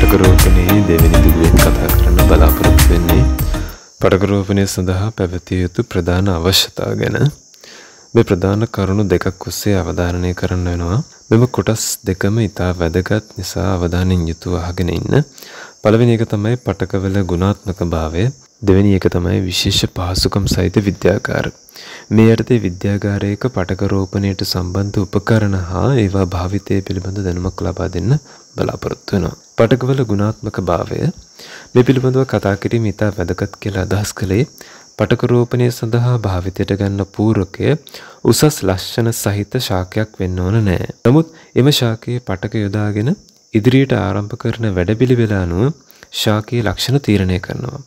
පටකරෝපනයේ දෙවැනි දිගුවෙන් කතා කරන්න බලාපොරොත්තු වෙන්නේ පටකරෝපනය සඳහා පැවතිය යුතු ප්‍රධාන අවශ්‍යතා ගැන මේ ප්‍රධාන කරුණු දෙකක් ඔස්සේ අවධාරණය කරන්න වෙනවා. මෙම කොටස් දෙකම ඉතා වැදගත් නිසා අවධානයෙන් යුතුව අහගෙන ඉන්න. පළවෙනි එක තමයි පටකවල ගුණාත්මක භාවය. දෙවෙනි එක තමයි විශේෂ පහසුකම් සහිත විද්‍යාගාර. මේ යටතේ විද්‍යාගාරයක පටක රෝපණයට සම්බන්ධ උපකරණ හා ඒවා භාවිතය පිළිබඳ දැනුමක් ලබා දෙන්න බලාපොරොත්තු වෙනවා. පටකවල ගුණාත්මක භාවය මේ පිළිබඳව කතා කිරීම ඉතා වැදගත් කියලා අදහස් කළේ පටකරෝපණය සඳහා භාවිතයට ගන්න පූරකය උසස් ලක්ෂණ සහිත ශාකයක් වෙන්න ඕන නෑ. නමුත් එම ශාකයේ පටක යොදාගෙන ඉදිරියට ආරම්භ කරන වැඩපිළිවෙල අනුව ශාකයේ ලක්ෂණ තීරණය කරනවා.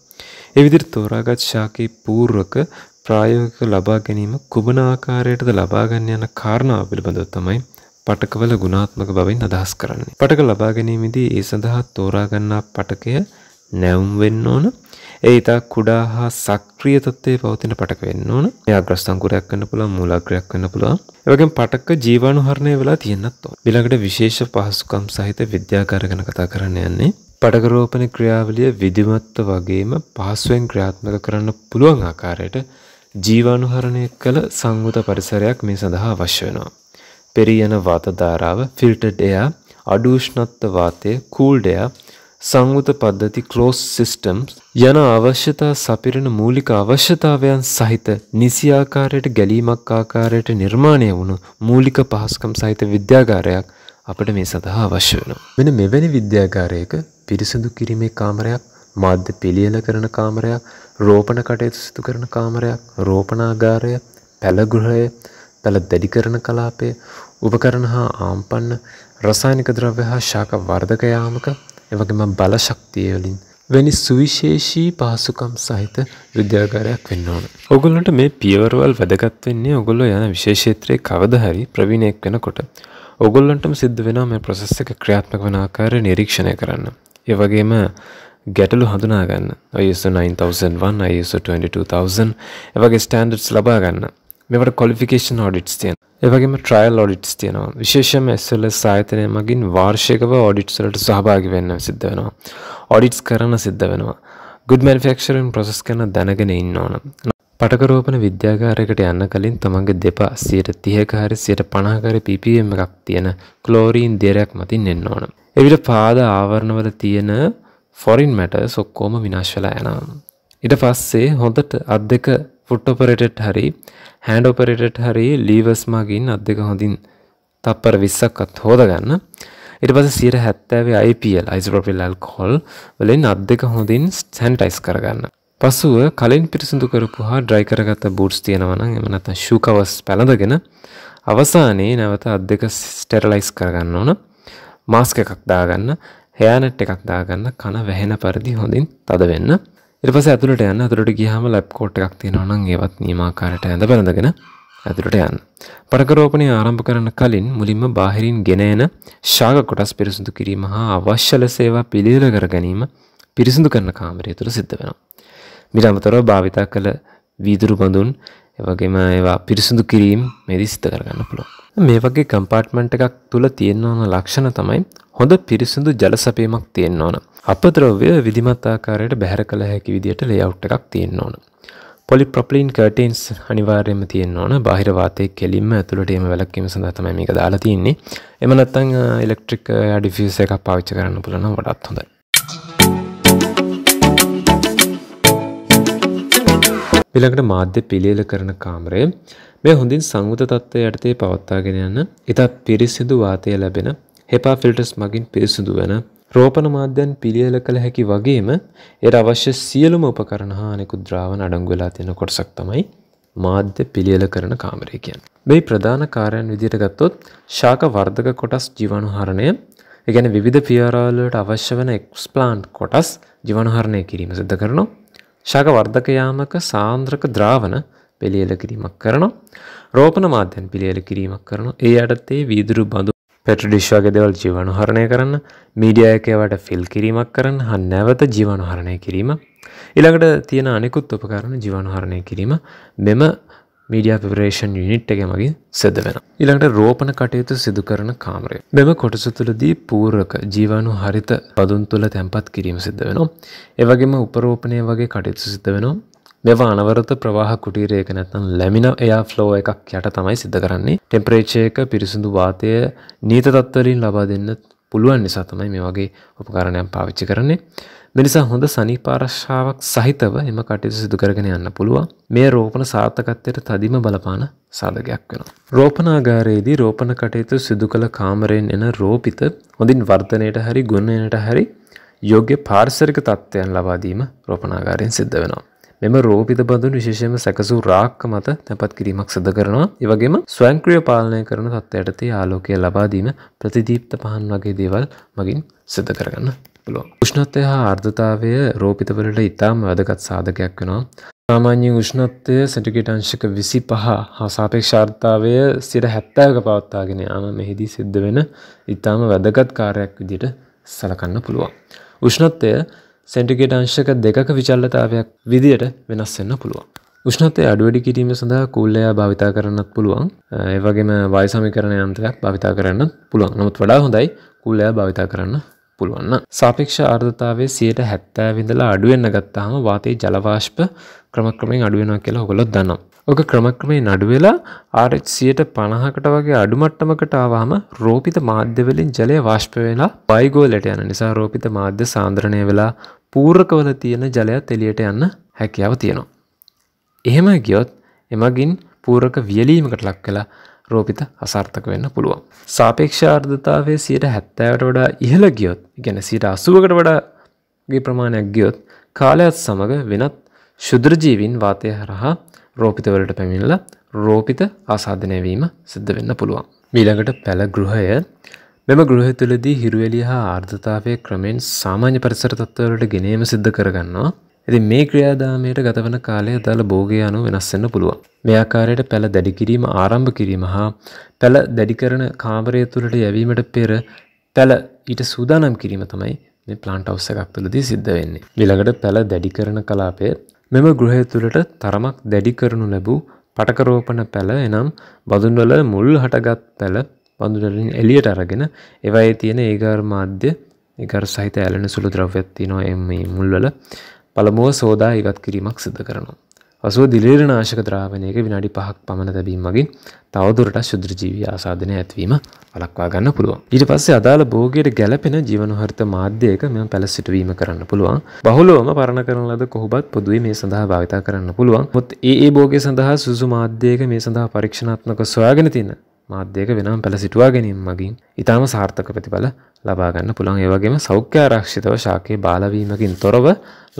ඒ විදිහට තෝරාගත් ශාකයේ පූර්වක ප්‍රායෝගික ලබා ගැනීම කුමන ආකාරයටද ලබා ගන්න යන කාරණාව පිළිබඳව තමයි පටකවල ගුණාත්මක බවින් අදහස් කරන්නේ. පටක ලබා ගැනීමේදී ඒ සඳහා තෝරාගන්නා පටකය නැවුම් වෙන්න ඕන. ඒ ඉතා කුඩා හා සක්‍රිය තත්ත්වයේ පවතින පටක වෙන්න ඕන. ඒ අග්‍රස්තංකුරයක් වෙන්න පුළුවන්, මූලාග්‍රයක් වෙන්න පුළුවන්. ඒ වගේම පටක ජීවාණුහරණය වෙලා තියෙන්නත් ඕන. ඊළඟට විශේෂ පහසුකම් සහිත විද්‍යාගාර ගැන කතා කරන්න යන්නේ. පටක රෝපණ ක්‍රියාවලිය විධිමත්ව වගේම පහසුවෙන් ක්‍රියාත්මක කරන්න පුළුවන් ආකාරයට ජීවාණුහරණය කළ සංගත පරිසරයක් මේ සඳහා අවශ්‍ය වෙනවා. පෙරියන වාත ධාරාව ෆිල්ටර්ඩ් එයා අඩූෂ්ණත්ව වාතය කූල්ඩ් එයා සංවත පද්ධති ක්ලෝස් සිිස්ටම්ස් යන අවශ්‍යතා සපිරෙන මූලික අවශ්‍යතාවයන් සහිත නිසියාකාරයට ගැලීමක් ආකාරයට නිර්මාණය වුණු මූලික පහස්කම් සහිත විද්‍යාගාරයක් අපට මේ සඳහා අවශ්‍ය වෙන. මෙන මෙවැනි විද්‍යාගාරයක පිරිසඳු කිරීමේ කාමරයක් මාධ්‍ය පිළියල කරන කාමරයක් රෝපණ කටයුතු සිදු කරන කාමරයක් රෝපනාගාරය පැළගෘහය දළ දැඩි කරන කලාපය උපකරණ හා ආම්පන්න රසායනික ද්‍රව්‍ය හා ශාක වර්ධකයාමක එවගේම බලශක්තියවලින් වැනි සුවිශේෂී පහසුකම් සහිත විද්‍යාගාරයක් වෙන්න ඕන. ඔගොල්ලන්ට මේ පියවරවල් වැදගත් වෙන්නේ ඔගොල්ලෝ යන විශේෂේත්‍රයේ කවදා හරි ප්‍රවීණයෙක් වෙනකොට. ඔගොල්ලන්ටම සිද්ධ වෙනවා මේ ප්‍රොසෙස් එක ක්‍රියාත්මක වන ආකාරය නිරීක්ෂණය කරන්න. ඒ වගේම ගැටලු හඳුනාගන්න ISO 9001 ISO 22000 එවගේ ස්ටෑන්ඩඩ්ස් ලබා ගන්න මෙවට කොලිෆිකේෂන් ෝඩිටස් තියෙන ඒවගේම ට්‍රයිල් ෝඩිටස් තියෙනවා විශේෂම ඇස්සලස් සාහිතනය මගින් වාර්ෂයකව ෝඩිට්සලට සහභාගි වෙන්න සිද්ධ වෙනවා ෝඩිටස් කරන සිද්ධ වෙනවා ගුඩ මනිෆෙක්ෂරෙන් ප්‍රසස් කරන දැනගෙන ඉන්න ඕන පටකරෝපන විද්‍යාකාරයකට යන්න කලින් තමන්ගේ දෙපා සියට තියකාරි සියට පනාකාර පිපම් එකක් තියෙන කලෝරීන් දෙරයක් මතින් එන්න ඕන. එවිට පාද ආවරණවල තියෙන ෆොරින් මැට සොක්කෝම විනාශවලා යනම්. ඉට පස්සේ හොඳට අත් දෙක ෆුට් ඔපරේටඩ් හරි හෑන්ඩ් ඔපරේටඩ් හරි ලීවර්ස් මගින් අත් දෙක හොඳින් තප්පර 20ක්වත් හොදගන්න. ඊට පස්සේ 170 IPL isopropyl alcohol වලින් අත් දෙක හොඳින් සැනිටයිස් කරගන්න. පසුව කලින් පිරිසිදු කරපු හා ඩ්‍රයි කරගත්ත බූට්ස් තියෙනවා නම් එහෙම නැත්නම් ෂූ කවර්ස් පැළඳගෙන අවසානයේ නැවත අත් දෙක ස්ටෙරලයිස් කරගන්න ඕන. මාස්ක් එකක් දාගන්න, හෙයානට් එකක් දාගන්න, කන වැහෙන පරිදි හොඳින් තද වෙන්න. ඊට පස්සේ ඇතුළට යන්න ඇතුළට ගියාම ලැබ් කෝට් එකක් තියෙනවා නම් ඒවත් නියමාකාරයට ඇඳ බැඳගෙන ඇතුළට යන්න. පරකරෝපණය ආරම්භ කරන කලින් මුලින්ම බාහිරින් ගෙන එන ශාක කොටස් පිරිසිදු කිරීම හා අවශ්‍ය ලෙස ඒවා පිළියෙල කර ගැනීම පිරිසිදු කරන කාමරය තුළ සිද්ධ වෙනවා. මිට අමතරව භාවිතා කළ වීදුරු බඳුන් එවගේම ඒවා පිරිසිදු කිරීම මෙදි සිත කරගන්න පුළුවන්. මේ වගේ කම්පාර්ට්මන්ට් එකක් තුල තියෙන ඕන ලක්ෂණ තමයි හොඳ පිරිසිදු ජල සැපයීමක් තියෙන්න ඕන. අපද්‍රව්‍ය විධිමත් ආකාරයට බැහැර කළ හැකි විදිහට ලේඅවුට් එකක් තියෙන්න ඕන. පොලිප්‍රොප්ලීන් කර්ටේන්ස් අනිවාර්යයෙන්ම තියෙන්න ඕන. බාහිර වාතයේ කෙලින්ම ඇතුළට එම වැළැක්වීම සඳහා තමයි මේක දාලා තියෙන්නේ. එම නැත්නම් ඉලෙක්ට්‍රික් ඩිෆියුසර් එකක් පාවිච්චි කරන්න පුළුවන් නම් වඩාත් හොඳයි. ඊළඟට මාධ්‍ය පිළියෙල කරන කාමරය මේ හොඳින් සංගත තත්ත්වය යටතේ පවත්වාගෙන යන ඉතා පිරිසිදු වාතය ලැබෙන හෙපා ෆිල්ටර්ස් මගින් පිරිසිදු වෙන රෝපණ මාධ්‍යයන් පිළියෙල කළ හැකි වගේම ඒට අවශ්‍ය සියලුම උපකරණ හා අනෙකුත් ද්‍රාවණ අඩංගු වෙලා තියෙන කොටසක් තමයි මාධ්‍ය පිළියෙල කරන කාමරය කියන්නේ. මේ ප්‍රධාන කාර්යයන් විදිහට ගත්තොත් ශාක වර්ධක කොටස් ජීවාණු හරණය, ඒ කියන්නේ විවිධ ක්‍රියාවල වලට අවශ්‍ය වෙන එක්ස්ප්ලාන්ට් කොටස් ජීවාණු හරණය කිරීම සිදු කරනවා. ශාක වර්ධක යාමක සාන්ද්‍රක ද්‍රාවණ පෙළියල කිරීමක් කරනවා. රෝපණ මාධ්‍යන් පිළියල කිරීමක් කරනවා. ඒ යටතේ වීදුරු බඳු පැටඩිශ්වාගේ දෙවල් ජීවනු හරණය කරන්න මීඩියයකවට ෆිල් කිරීමක් කරන්න හන් නැවත ජීවනු හරණය කිරීම. ඉළඟට තියෙන අනෙකුත් උපකරණ ජීවනු හරණය කිරීම මෙම මීඩිය පිපරේෂන් යුනිට් එක මගින් සෙද වෙන. ඉළඟට රෝපණ කටයුතු සිදු කරන කාමරය. මෙම කොටස තුළදී පූර්ක ජීවානු හරිත පදුන් තුළ තැන්පත් කිරීම සිද්ධ වෙනවා. එවගේම උපරෝපණය වගේ කටයුතු සිද්ධ වෙනවා. මෙවා අනවරත ප්‍රවාහ කුටීරයක නැත්නම් ලැමින එයා ෆ්ලෝ එකක් යට තමයි සිද්ධ කරන්නේ ටෙම්පරේචයක පිරිසිදු වාතය නීත තත්වලින් ලබා දෙන්න පුළුවන් නිසා තමයි මේ වගේ උපකරණයක් පාවිච්චි කරන්නේ මෙනිසා හොඳ සනීපාරශ්ාවක් සහිතව එම කටයුතු සිදු කරගෙන යන්න පුළුවන් මේ රෝපණ සාර්ථකත්වයට තදිම බලපාන සාධකයක් වෙනවා. රෝපණාගාරයේදී රෝපණ කටයුතු සිදු කළ කාමරයෙන් එන රෝපිත හොඳින් වර්ධනයට හරි ගුණයට හරි යෝග්‍ය පාරිසරික තත්ත්වයන් ලබා දීම රෝපණාගාරයෙන් සිද්ධ වෙනවා. මෙම රෝපිත බඳුන් විශේෂම සැකසූ රාක්ක මත තැපත් කිරීමක් සද කරනවා ඒවගේම ස්වංක්‍රිය පාලනය කරන තත්ත්වයටතේ ආලෝකය ලබාදීම ප්‍රතිදීප්ත පහන් වගේ දේවල් මගින් සිද කරගන්න පුළුවන්. උෂ්ණත්වය හා අර්ධතාවය රෝපිතවලට ඉතාම වැදගත් සාධකයක් වෙනවා. සාමාන්‍යෙන් උෂ්ණත්වය සටිකට අංශක විසි පහ හා සාපේක්ෂාර්ථාවය සිට හැත්තෑක පවත්තාගෙන යාම මෙහිදී සිද්ධ වෙන ඉතාම වැදගත් කාරයක් විදිට සලකන්න පුළුවන්. උෂ්ණත්වය සැටිගේට අංශක දෙකක විචල්ලතාවයක් විදියට වෙනස් වෙන්න පුළුවන්. ෂ්නතය අඩුවඩි කිරීම සඳහා කුල්ලයා භාවිතා කරන්නත් පුළුවන් ඒවගේම වයසමි කරන යන්ත්‍රයක් භාවිතා කරන්න පුළුවන් නොත් වඩා හොඳයි කුල්ලයා භාවිතා කරන්න පුළුවන්න. සාපේක්ෂ ආර්ධතාවේ සියයට හැත්තෑ විඳලා අඩුවෙන්න්න ගත්තාහම වාතයේ ජලවාශ්ප ක්‍රමක්‍රමෙන් අඩුවෙනක් කියලා හොළොත් දන්නම් ඕක ක්‍රමක්‍රමේ නඩුවෙලා ආරච්සියට පණහකට වගේ අඩුමට්ටමකට ආවාම රෝපිත මාධ්‍යවලින් ජලය වාශ්ප වෙලා පයිගෝලට යන නිසා රෝපිත මාධ්‍ය සාන්ද්‍රණය වෙලා පූර්කවල තියෙන ජලයත් එලියට යන්න හැකියාව තියෙනවා. එහෙම ගියොත් එමගින් පූරක වියලීමකට ලක් කලා රෝපිත අසාර්ථක වෙන්න පුළුවන්. සාපේක්ෂාර්ධතාවේ සියට හැත්තෑවට වඩා ඉහළ ගියොත් ගැන සිට අසුවකට වඩාගේ ප්‍රමාණයක් ගියොත් කාලයත් සමඟ වෙනත් ශුද්‍රජීවින් වාතය හරහා රෝපිතවලට පැමිණිලා රෝපිත ආසාධනයවීම සිද්ධ වෙන්න පුළුවන්. මීළඟට පැළ ගෘහය මෙම ගෘහ තුළදී හිරුවලිය හා ආර්ධතාවය ක්‍රමෙන් සාමාන්‍ය පරිසර තත්ත්වවලට ගෙනීම සිද්ධ කරගන්නවා. ඇති මේ ක්‍රියාදාමයට ගතවන කාලය දළ බෝගය අනු වෙනස්වෙන්න පුළුවන්. මෙයාකාරයට පැළ දැඩිකිරීම ආරම්භ කිරීම හා පැළ දැඩිකරන කාමරය තුළට යැවීමට පෙර පැළ ඊට සූදානම් කිරීම තමයි මේ ප්ලාන්ට් අවස එකක් තුළදී සිද්ධ වෙන්නේ. විළඟට පැළ දැඩිකරන කලාපය මෙම ගෘහය තුළට තරමක් දැඩි කරනු ලැබූ පටකරෝපන පැළ එනම් බදුන්වල මුල් හටගත් පැළ බඳුනලින් එලියට අරගෙන එවයි තියෙන ඒගර් මාධ්‍ය එකර සහිත ඇලෙන සුළු ද්‍රව්‍යත්ති නො එම මුල්වල පළමුුව සෝදා ඉවත් කිරීමක් සිද කරනවා. පසුව දිලීරනාශක ද්‍රාවණයක විනාඩි පහක් පමණ තැබීම මගින් තවදුරට ශුද්‍රජීවී ආසාධනය ඇත්වීම වලක්වා ගන්න පුළුවන්. ඊට පස්සේ අදාළ භෝගයට ගැලපෙන ජීවනහරිත මාධ්‍යයක මෙම පැලසිටවීම කරන්න පුළුවන්. බහුලවම පරණ කරන ලද කොහොබත් පොදුවේ මේ සඳහා භාවිතා කරන්න පුළුවන්. මුත් ඒ ඒ භෝගය සඳහා සුසු මාධ්‍යයක මේ සඳහා පරීක්ෂණාත්මක සොයාගෙන තියෙන මාධ්‍යයක වෙනම පැලසිටුවා ගැනීම මගින් ඉතාම සාර්ථක ප්‍රතිඵල ලබා ගන්න පුළුවන්. ඒ වගේම සෞඛ්‍ය ආරක්ෂිතව ශාකයේ බාලවීමකින් තොරව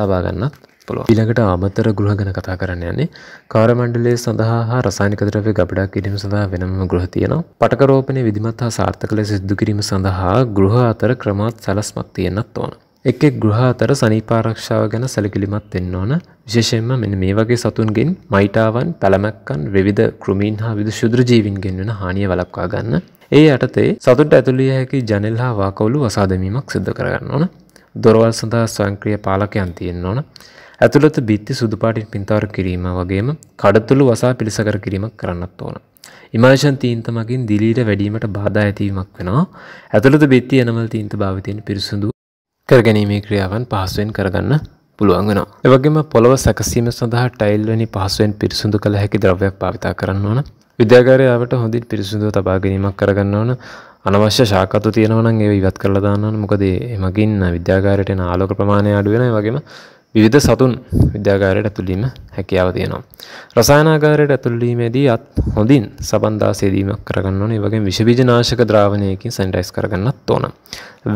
ලබා ගන්නත් පුළුව ඉළඟට අමතර ගෘහ ගැන කතා කරන්න යන්නේ කාරමණ්ඩලේ සඳහා හා රසානිකතරව ගබඩක් ඉරීම සඳහා වෙනම ගෘහ තියෙනවා පටකරෝපනය විදිමත් හා සාර්ථක ලෙස සිද්දු කිරීම සඳහා ගෘහ අතර ක්‍රමාත් සැලස්මක් තියෙන්න්නත් ඕන එක් එක් ගෘහ අතර සනීපාරක්ෂාව ගැන සැලකිලිමත් වෙන්න ඕන විශේෂයෙන්ම මෙන මේ වගේ සතුන්ගෙන් මයිටාවන් පැළමැක්කන් විවිධ කෘමීන් හා විදු ශුද්‍ර ජීවින්ගෙන් වෙන හානිය වලක්වා ගන්න ඒ යටතේ සතුට ඇතුළිය හැකි ජනෙල් හා වාකවුලු වසාදමීමක් සිද්ධ කරගන්න ඕන දොරවල් සඳහා ස්වංක්‍රිය පාලකයන් තියෙන්න ඕන ඇතුළත බිත්ති සුදු පාටින් පින්තාරු කිරීම වගේම කඩතුළු වසා පිළිසකර කිරීමක් කරන්නත් ඕන. ඉමර්ෂන් තීන්ත මගින් දිලීට වැඩීමට බාධා ඇතිවීමක් වෙනවා. ඇතුළත බිත්ති එනමල් තීන්ත භාවිතයෙන් පිරිසුදු කරගැනීමේ ක්‍රියාවන් පහසුවෙන් කරගන්න පුළුවන් වෙනවා. ඒ වගේම පොළව සැකසීම සඳහා ටයිල් වැනි පහසුවෙන් පිරිසුදු කළ හැකි ද්‍රව්‍යයක් භාවිතා කරන්න ඕන. විද්‍යාගාරය ආවට හොඳින් පිරිසුදුව තබා ගැනීමක් කරගන්න ඕන. අනවශ්‍ය ශාකතු තියෙනවා නම් ඒව ඉවත් කරලා දාන්න ඕන. මොකද එමගින් විද්‍යාගාරයට එන ආලෝක ප්‍රමාණය අඩු වෙනවා. ඒ වගේම විවිධ සතුන් විද්‍යාගාරයට ඇතුළීම හැකියාව තියෙනවා. රසායනාගාරයට ඇතුළීමේදී අත් හොඳින් සබන්දා සේදීමක් කරගන්න ඕනේ. ඒ වගේම විෂබීජ නාශක ද්‍රාවණයකින් සැනිටයිස් කරගන්නත් ඕන.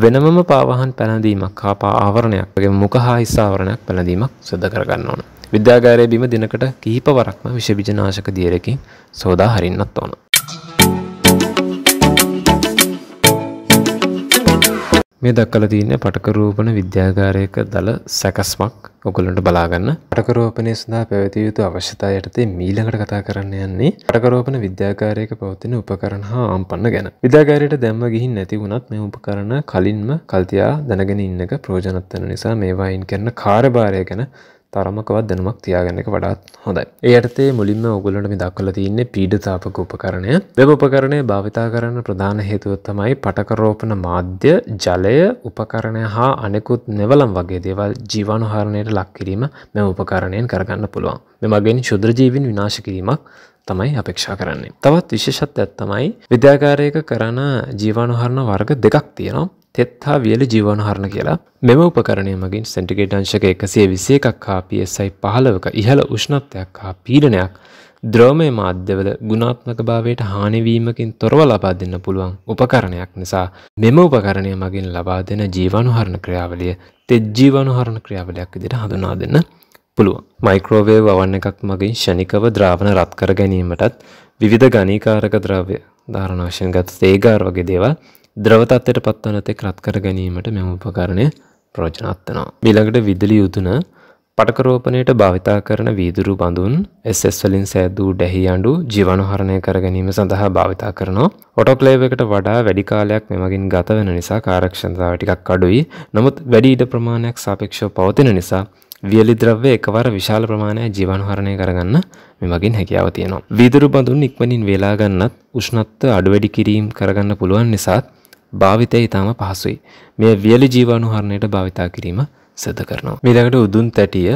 වෙනමම පාවහන් පැළඳීමක්, ආපා ආවරණයක්, වගේම මුඛ හා හිස් ආවරණයක් පැළඳීමක් සිදු කරගන්න ඕන. විද්‍යාගාරයේ බිම දිනකට කිහිප වරක්ම විෂබීජ නාශක දියරකින් සෝදා හරින්නත් ඕන. මේ දක්වලා තියෙන්නේ පටකරෝපණ විද්‍යාගාරයක දල සැකස්මක් ඔගොල්ලන්ට බලා ගන්න. පටකරෝපණය සඳහා පැවතිය යුතු අවශ්‍යතා යටතේ මීළඟට කතා කරන්න යන්නේ පටකරෝපණ විද්‍යාගාරයක පවතින උපකරණ හා ආම්පන්න ගැන. විද්‍යාගාරයට දැම්ම ගිහින් නැති වුණත් මේ උපකරණ කලින්ම කල්තියා දැනගෙන ඉන්න එක ප්‍රයෝජනවත් වෙන නිසා මේවා අයින් කරන කාර්යභාරය ගැන තරමකවත් දැනුමක් තියාගන්න එක වඩාත් හොඳයි. ඒයටතේ මුලින්ම ඔගුලට දක්වල තියන්නේ පීඩතාපක උපකරණය වෙබ උපකරණය භාවිතා කරන්න ප්‍රධාන හේතුව තමයි පටකරෝපන මාධ්‍ය ජලය උපකරණය හා අනෙකුත් නෙවලම් වගේ දේවල් ජීවානුහාරණයට ලක්කිරීම මෙ උපකරණයෙන් කරගන්න පුළුවන්. මෙමගෙන් ශුද්‍රජීවින් විනාශ කිරීමක් තමයි අපේක්ෂා කරන්නේ. තවත් විශේෂත් ඇත්තමයි විද්‍යාකාරයක කරන ජීවානුහරණ වර්ග දෙකක් තියෙනවා තෙත්හා වියලි ජීවන හරණ කියලා මෙම උපකරණය මගින් සෙන්ටිගේට් අංශක එකසිය විසි එකක් හා PSI පහලවක ඉහළ උෂ්ණත්වයක් හා පීඩනයක් ද්‍රෝමය මාධ්‍යවල ගුණාත්මක භාවයට හානිවීමකින් තොරව ලබා දෙන්න පුළුවන් උපකරණයක් නිසා මෙම උපකරණය මගින් ලබා දෙන ජීවනුහරණ ක්‍රියාවලිය තෙත් ජීවනුහරණ ක්‍රියාවලයක් ඉදිට හඳුනා දෙන්න පුළුවන්. මයික්‍රෝවේ වවන්න එකක් මගින් ෂණිකව ද්‍රාවණ රත්කර ගැනීමටත් විවිධ ගනීකාරක ද්‍රව්‍ය ධාරණවශයෙන් ගත් ඒගාර වගේ දේවල් ද්‍රවතත්වයට පත්වනත ක්‍රත් කර ගැනීමට මෙම උපකරණය ප්‍රෝජනත්වනවා. මිළඟට විදුලි යුතුන පටකරෝපනයට භාවිතා කරන වීදුරු බඳුන් එස් වලින් සෑදූ ඩැහි අඩු ජීවනහරණය කරගැනීම සඳහා භාවිතා කරනවා. ඔටොක්ලේව එකට වඩා වැඩිකාලයක් මෙමගින් ගත වෙන නිසා කාරක්ෂන්තාව ටිකක් අඩුයි. නමුත් වැඩි ඉඩ ප්‍රමාණයක් සාපේක්ෂව පවතින නිසා වියලි ද්‍රව්‍ය එකවර විශාල ප්‍රමාණයක් ජීවනහරණය කරගන්න මෙමගින් හැකියාව තියෙනවා. වීදුරු බඳුන් ඉක්මනින් වේලා ගන්නත් උෂ්ණත්ව අඩු වැඩි කිරීම කරගන්න පුළුවන් නිසාත් භාවිතය ඉතාම පහසුයි. මෙය වියලි ජීවාණුහරණයට භාවිතා කිරීම සිදු කරනවා. මීළඟට උදුන් තැටිය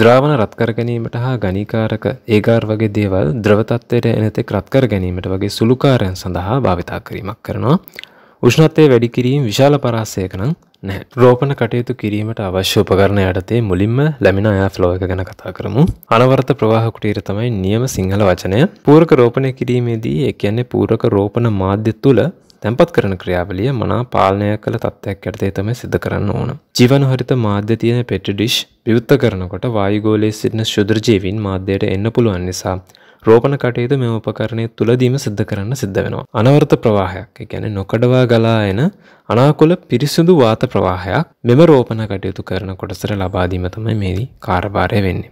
ද්‍රාවණ රත්කර ගැනීමට හා ගණීකාරක ඒගාර වගේ දේවල් ද්‍රව තත්ත්වයට එනතෙක් රත්කර ගැනීමට වගේ සුළු කාර්යයන් සඳහා භාවිතා කිරීමක් කරනවා. උෂ්ණත්වය වැඩි කිරීම විශාල පරාසයක නම් නැහැ. රෝපණ කටයුතු කිරීමට අවශ්‍ය උපකරණ යටතේ මුලින්ම ලැමිනා අයා ෆ්ලෝ එක ගැන කතා කරමු. අනවර්ත ප්‍රවාහ කුටීර තමයි නියම සිංහල වචනය. පූරක රෝපණය කිරීමේදී ඒ කියන්නේ පූරක රෝපණ මාධ්‍ය තුල තැන්පත් කරන ක්‍රියාවලිය මනා පාලනය කළ තත්ත්වයක් යටතේ තමයි සිද්ධ කරන්න ඕන. ජීවනහරිත මාධ්‍ය තියෙන පෙට්‍රි ඩිෂ් විවෘත කරනකොට වායුගෝලයේ සිටින ශුද්‍ර ජීවීන් මාධ්‍යයට එන්න පුළුවන් නිසා රෝපණ කටයුතු මෙම උපකරණය තුලදීම සිද්ධ කරන්න සිද්ධ වෙනවා. අනවරත ප්‍රවාහයක්, ඒ කියන්නේ නොකඩවා ගලා එන අනාකුල පිරිසිදු වාත ප්‍රවාහයක් මෙම රෝපණ කටයුතු කරන කොටසට ලබා දීම තමයි මේදී කාර්යභාරය වෙන්නේ.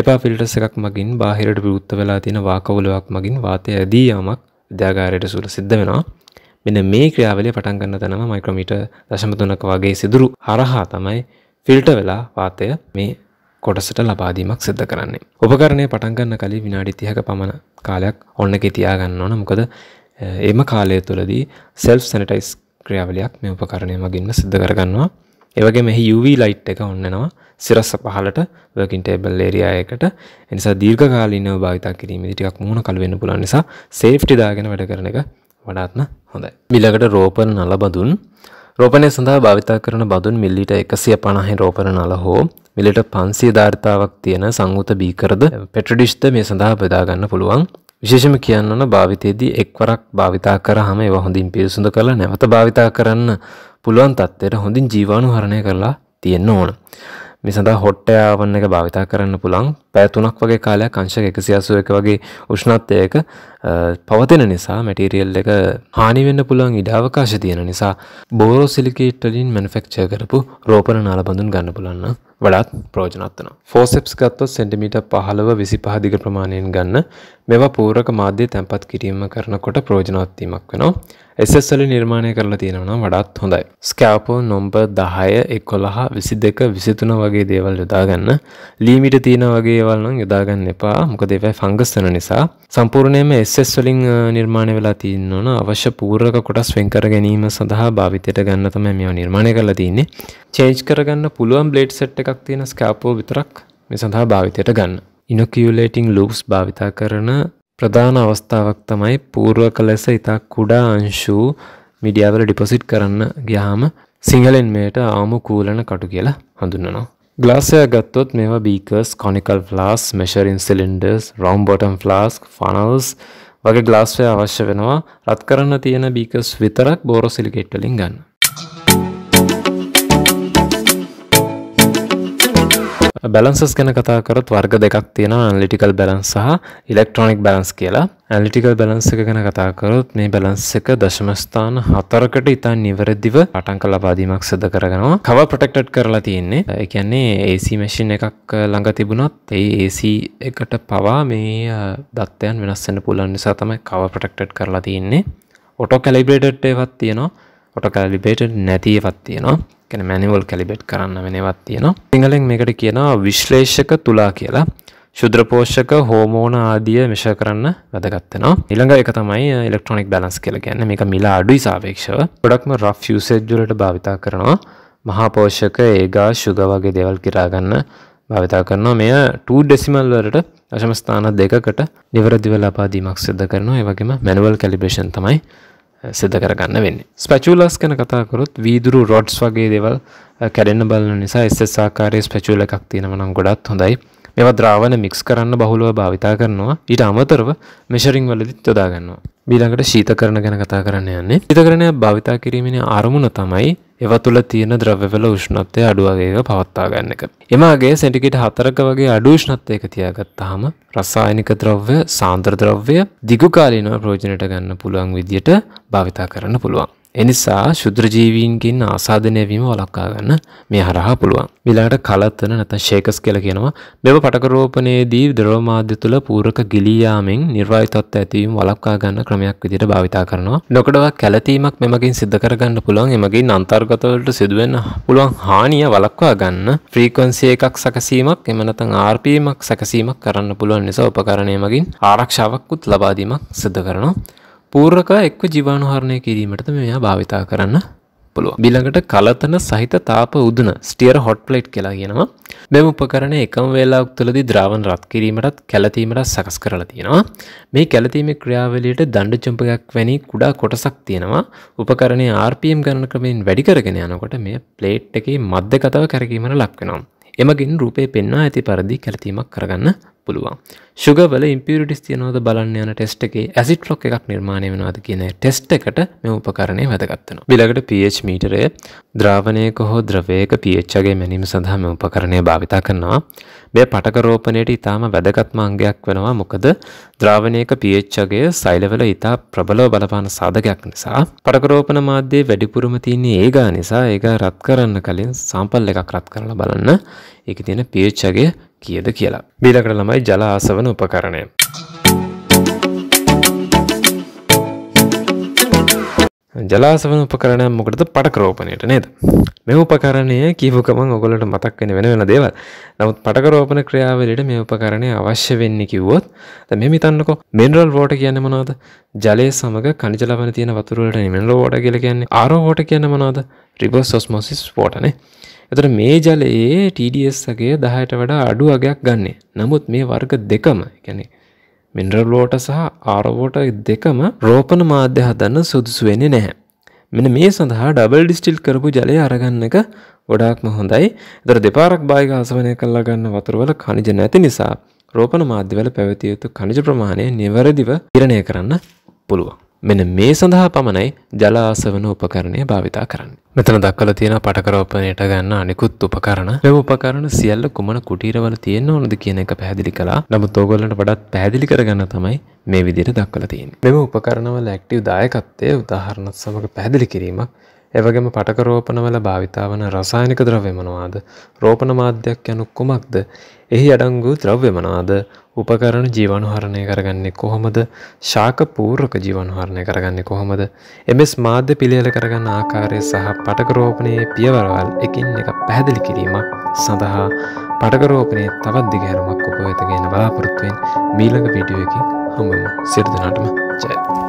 එපා ෆිල්ටර්ස් එකක් මගින් බාහිරට විවෘත වෙලා තියෙන වාකවලුවක් මගින් වාතය ඇදී යාමක් විද්‍යාගාරයට සුර සිද්ධ වෙනවා. මෙන මේ ක්‍රියාවලිය පටන් ගන්න තැනම මයික්‍රමීටර් දශම තුනක වගේ සිදුරු හරහා තමයි ෆිල්ට වෙලා වාතය මේ කොටසට ලබාදීමක් සිද්ධ කරන්නේ. උපකරණය පටන් ගන්න කලින් විනාඩි 30ක පමණ කාලයක් ඔන්න එකේ තියාගන්න ඕන. මොකද එම කාලය තුළදී self sanitize ක්‍රියාවලියක් මේ උපකරණය මගින්ම සිද්ධ කරගන්නවා. ඒ වගේම එහි UV light එක ඔන්නනවා සිරස්ස පහලට working table area එකට. ඒ නිසා දීර්ඝ කාලීනව භාවිතා කිරීමේදී ටිකක් මුහුණ කළු වෙන්න පුළුවන් නිසා safety දාගෙන වැඩ කරන එක වඩාත්ම හොඳයි. මිලකට රෝපණ නල බඳුන් රෝපණය සඳහා භාවිතා කරන බඳුන් මිල්ලිට 150 රෝපණ නල හෝ මිලට 500 ධාරිතාවක් තියෙන සංයුත බීකරද පෙට්‍රඩිෂ්ද මේ සඳහා බෙදා ගන්න පුළුවන්. විශේෂම කියන්න ඕන භාවිතයේදී එක්වරක් භාවිතා කරාම ඒවා හොඳින් පිරිසුදු කරලා නැවත භාවිතා කරන්න පුළුවන් තත්ත්වයට හොඳින් ජීවාණුහරණය කරලා තියෙන්න ඕන. මේ සඳහා හොට්ටය ආවන් එක භාවිතා කරන්න පුළුවන්. පැය 3ක් වගේ කාලයක් අංශක 181 වගේ උෂ්ණත්වයක පවතින නිසා මැටීරියල් එක හානි වෙන්න පුළුවන් ඉඩ අවකාශ තියෙන නිසා බෝරෝසිලිකේට් වලින් මැනුෆැක්චර් කරපු රෝපණ නාල බඳුන් ගන්න පුළුවන් නම් වඩාත් ප්‍රයෝජනවත් වෙනවා. ෆෝසෙප්ස් ගත්තොත් සෙන්ටිමීටර් 15 25 දිග ප්‍රමාණයෙන් ගන්න මේවා පූරක මාධ්‍ය තැම්පත් කිරීම කරනකොට ප්‍රයෝජනවත් වීමක් වෙනවා. SS වලින් නිර්මාණය කරලා තියෙනවා නම් වඩාත් හොඳයි. ස්කෑපෝ නොම්බර් 10 11 22 23 වගේ දේවල් යොදා ගන්න. ලීමිට තියෙන වගේ දේවල් නම් යොදා ගන්න එපා. මොකද ඒවා ෆංගස් වෙන නිසා සම්පූර්ණයෙන්ම SS වලින් නිර්මාණය වෙලා තියෙන ඕන අවශ්‍ය පූර්වක කොටස් වෙන් කර ගැනීම සඳහා භාවිතයට ගන්න තමයි මේවා නිර්මාණය කරලා තියෙන්නේ. චේන්ජ් කරගන්න පුළුවන් බ්ලේඩ් සෙට් එකක් තියෙන ස්කෑපෝ විතරක් මේ සඳහා භාවිතයට ගන්න. ඉනොකියුලේටින් ලූප්ස් භාවිතා කරන ප්‍රධාන අවස්ථාවක් තමයි පූර්වක ලෙස ඉතා කුඩා අංශු මිඩියාවල ඩිපොසිට් කරන්න ගියාම සිංහලෙන් මේට ආමු කූලන කටු කියලා හඳුන්වනවා. ගලාසය ගත්තොත් මෙම beakers conical flask measuring cylinders round bottom flask funnels වගේ ගලාස්වය අවශ්‍ය වෙනවා රත් කරන්න තියෙන බීකස් විතරක් බෝරොසිලි කෙට්ටලින් ගන්න බැලන්සස් ගැන කතා කරොත් වර්ග දෙකක් තියෙන ඇනලිටිකල් බැලන්ස් සහ ඉලෙක්ට්‍රොනික් බැලන්ස් කියලා ඇලිටිකල් බැලන්ස එක ගැන කතා කරොත් මේ බැලන්ස් එක දශමස්ථාන හතරකට ඉතා නිවැරදිව අටංක ලබාදීමක් සද කරගෙනවා කව ප්‍රටෙක්ටඩ් කරලා තියෙන්නේ එකන්නේ AC මැසින් එකක් ළඟ තිබුණත් ඒ AC එකට පවා මේ දත්තයන් වෙනස්සන්න පුලන් නිසා තමයි කව ප්‍රටෙක්ටඩ් කරලා තියෙන්නේ ඔටෝ කැලිබ්‍රේටඩ් ඒවත් තියෙනවා ඔට කලිබේට නැතිවත් තියෙනවා කැන මැනිවල් කලිබෙට් කරන්න වෙනවත් තියෙනවා සිංහලෙන් මේකට කියනවා විශ්ලේෂක තුලා කියලා ශුද්‍රපෝෂක හෝමෝන ආදිය මිශ කරන්න වැදගත්තනවා ඉළඟ එක තමයි ඉලෙක්ට්‍රොනික් බලන්ස් කියල ගැන්න මේ මිලා අඩුයි සාපේක්ෂව ගොඩක්ම රෆ් යුසෙජ්ජුලට භාවිතා කරනවා මහාපෝෂක ඒගා ශුග වගේ දෙවල් කිරාගන්න භාවිතා කරනවා මෙය 2 ඩෙසිමල් වලට දශම ස්ථාන දෙකකට නිවැරදිව ලබා දීමක් සිදු කරනවා ඒ වගේම මැනුවල් කැලිබ්‍රේෂන් තමයි සිද්ධ කරගන්න වෙන්නේ. ස්පැචුලස් ගැන කතා කරොත් වීදුරු රොඩ්ස් වගේ දේවල් කැඩෙන්න බලන නිසා SS ආකාරයේ ස්පැචුල එකක් තියෙනවා නම් ගොඩක් හොඳයි. මෙවා ද්‍රාවන මික්ස් කරන්න බහුලව භාවිතා කරනවා ඊට අමතරව මෙෂරිං වලදිත් යොදා ගන්නවා. ඊළඟට ශීත කරන ගැන කතා කරන්න යන්නේ. ශීත කරණය භාවිතා කිරීමේ අරමුණ තමයි ඒව තුළ තියෙන ද්‍රව්‍යවල උෂ්ණත්වය අඩුවගේක පවත්තා ගන්න එක. එමගේ සෙටිකිට හතරක වගේ අඩු ෂ්ණත්වයක තියාගත්තාහම රසායනික ද්‍රව්‍ය සාන්ද්‍ර ද්‍රව්‍ය දිගුකාලීනව ප්‍රෝජනයට ගන්න පුළුවන් විදියට භාවිතා කරන්න පුළුවන්. එනිසා ශුද්‍ර ජීවීන්ගෙන් ආසාදනය වීම වළක්වා ගන්න මේ හරහා පුළුවන්. ඊළඟට කලත්වන නැත්නම් ෂේකස් කියලා කියනවා. මෙව පටකරෝපණයේදී ද්‍රව මාධ්‍ය තුල පූරක ගිලී යාමෙන් නිර්වායු තත්ත්ව ඇතිවීම වළක්වා ගන්න ක්‍රමයක් විදිහට භාවිතා කරනවා. නොකඩවා කැළතීමක් මෙමගින් සිද්ධ කරගන්න පුළුවන්. එමගින් අන්තර්ගත වලට සිදුවෙන පුළුවන් හානිය වළක්වා ගන්න ෆ්‍රීකවන්සි එකක් සැකසීමක් එම නැත්නම් RPM එකක් සැකසීමක් කරන්න පුළුවන් නිසා උපකරණය මගින් ආරක්ෂාවක් උත් ලබා දීමක් සිදු කරනවා. පූර්කා එක්ව ජීවාණුහරණය කිරීමට මෙයා භාවිතා කරන්න පුළුව බිළඟට කලතන සහිත තාප උදන ස්ටියර් හොට් ප්ලයිට් කියලා ගෙනවා මෙම උපකරණ එකම වෙලා උක්තුලදි ද්‍රාවන් රත් කිරීමටත් කැලතීමට සකස් කරලා තියෙනවා මේ කැලතීම ක්‍රියාවලියට දණ්ඩ චුම්පකයක් වැනි කුඩා කොටසක් තියෙනවා උපකරණය RPM ගණන ක්‍රමයෙන් වැඩි කරගෙන යනකොට මේ ප්ලේට් එකේ මධ්‍ය කතාව කරකීමට ලක්වෙනවා එමගින් රූපේ පෙන්වා ඇති පරිදි කැලතීමක් කරගන්න පුළුවන් ශුගවල ඉම්පිරිටිස් තියනවද බලන්න යන ටෙස්ට් එකේ ඇසිඩ් ලොක් එකක් නිර්මාණය වෙනවද කියන ටෙස්ට් එකට මේ උපකරණය වැදගත් වෙනවා. ඊළඟට pH මීටරය ද්‍රාවණයක හෝ ද්‍රවයක pH ගේ මැනීම සඳහා මේ උපකරණය භාවිත කරනවා. මේ පටක රෝපණයට ඊටාම වැදගත්ම අංගයක් වෙනවා. මොකද ද්‍රාවණයක pH ගේ සෛලවල ඊටා ප්‍රබලව බලපාන සාධකයක් නිසා පටක රෝපණ මාධ්‍යයේ වැඩිපුරම තියෙන ඒගා නිසා ඒක රත් කරන්න කලින් සාම්පල් එකක් රත් කරලා බලන්න. ඒකේ තියෙන pH ගේ කියද කියලා. බීලකට ළමයි ජල ආසවන උපකරණය. ජලාසවන උපකරණයක් මොකටද පටකරෝපනයට නේද මෙ උපකරණය කීපුකමන් ඔගොලට මතක්වෙන වෙන වෙන දේවල් නමුත් පටකරෝපන ක්‍රියාවලට මේ උපකරණය අවශ්‍ය වෙන්න කිව්වොත් මෙ මිතන්නකො මෙන්රල් වෝට කියන්න මනවාද ජලය සමඟ කනිජලවන තියෙන වතුරලට නිමෙන්ල ෝට කියල කියන්නේ ආරෝෝට කියන්න මනවාද රිබස් සොස්මොසිස් පෝටනේ එතට මේ ජලයේ TDSගේ දහයට වඩා අඩු අගයක් ගන්නේ නමුත් මේ වර්ග දෙකම ගැනේ මිනරල් වෝටර් සහ ආර් වෝටර් දෙකම රෝපණ මාධ්‍ය හදන්න සුදුසු වෙන්නේ නැහැ. මෙන්න මේ සඳහා ඩබල් ඩිස්ටිල් කරපු ජලය අරගන්න එක ගොඩාක්ම හොඳයි. ඒතර දෙපාරක් බාහිර ආසවනය කරලා ගන්න වතුරවල ඛනිජ නැති නිසා රෝපණ මාධ්‍යවල පැවතිය යුතු ඛනිජ ප්‍රමාණය නිවැරදිව තීරණය කරන්න පුළුවන්. මෙන මේ සඳහා පමණයි ජලාසවන උපකරණය භාවිතා කරන්න. මෙතන දක්කල තියෙන පටකරෝපනයට ගන්න අනිකුත් උපකරණ මෙ උපකරණ සියල්ල කුමන කුටීරවල තියෙන්න ඕනද කියන එක පැහැදිලි කලා නමුත් ඕගොල්ලට වඩත් පැහැදිලි කරගන්න තමයි මේ විදියට දක්කල තියෙන. මෙම උපකරණවල ඇක්ටිව් දායකත්වය උදාහරණත් සමඟ පැහැදිලි කිරීමක් එවගේම පටකරෝපනවල භාවිතාවන රසායනික ද්‍රව්‍යමනවාද රෝපණ මාධ්‍යයක් යනු කුමක්ද එහි අඩංගු ද්‍රව්‍යමනාද උපකරණ ජීවනුහරණය කරගන්නේ කොහොමද ශාක පූර්ක ජීවනුහරණය කරගන්නේ කොහොමද එමස් මාධ්‍ය පිළියල කරගන්න ආකාරය සහ පටකරෝපනයේ පියවරවල් එකින් එක පැහැදිලි කිරීමක් සඳහා පටකරෝපනය තවත් දිගහැරුමක් උපවෙතගෙන බලාපොරොත්තුවෙන් මීළඟ පිඩියුවකින් හමුවම සිරදනටම ජය.